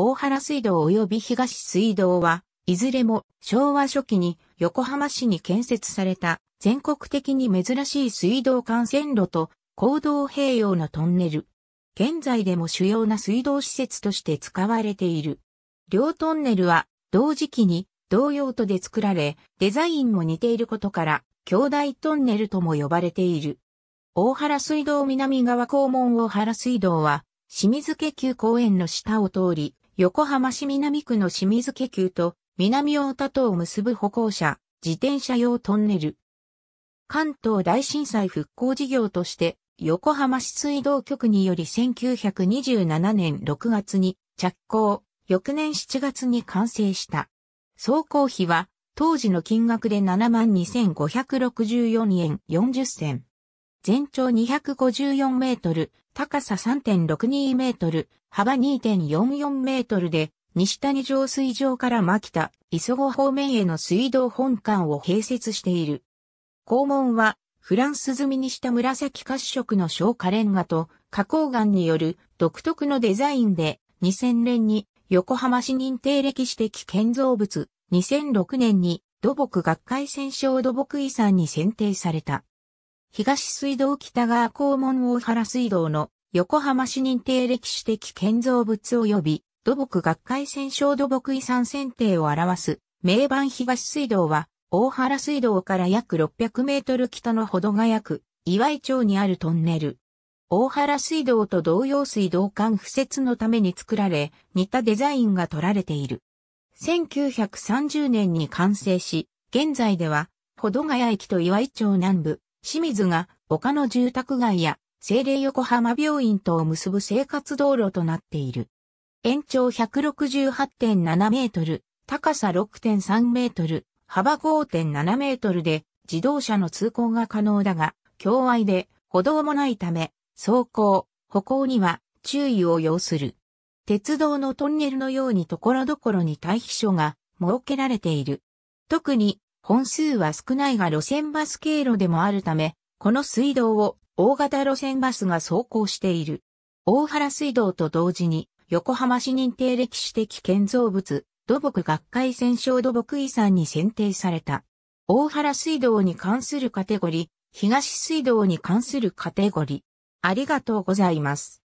大原水道及び東水道は、いずれも昭和初期に横浜市に建設された全国的に珍しい水道幹線路と行動併用のトンネル。現在でも主要な水道施設として使われている。両トンネルは同時期に同用途で作られ、デザインも似ていることから、兄弟トンネルとも呼ばれている。大原水道南側校門大原水道は、清水家急公園の下を通り、横浜市南区の清水家急と南大田とを結ぶ歩行者、自転車用トンネル。関東大震災復興事業として、横浜市水道局により1927年6月に着工、翌年7月に完成した。総工費は当時の金額で72,564円40銭。全長254メートル、高さ3.62メートル、幅2.44メートルで、西谷浄水場から牧田、磯子方面への水道本館を併設している。校門は、フランス積みにした紫褐色の小カレンガと、花崗岩による独特のデザインで、2000年に横浜市認定歴史的建造物、2006年に土木学会選奨土木遺産に選定された。東水道北側校門大原水道の横浜市認定歴史的建造物及び土木学会戦勝土木遺産選定を表す名盤東水道は大原水道から約600メートル北のほどが約岩井町にあるトンネル。大原水道と同様水道管敷設のために作られ、似たデザインが取られている。1930年に完成し、現在では、保土ヶ谷駅と岩井町南部、清水が他の住宅街や精霊横浜病院とを結ぶ生活道路となっている。延長168.7メートル、高さ6.3メートル、幅5.7メートルで自動車の通行が可能だが、境外で歩道もないため、走行、歩行には注意を要する。鉄道のトンネルのように所々に退避所が設けられている。特に本数は少ないが路線バス経路でもあるため、この水道を大型路線バスが走行している。大原水道と同時に、横浜市認定歴史的建造物、土木学会戦勝土木遺産に選定された。大原水道に関するカテゴリ、東水道に関するカテゴリ。ありがとうございます。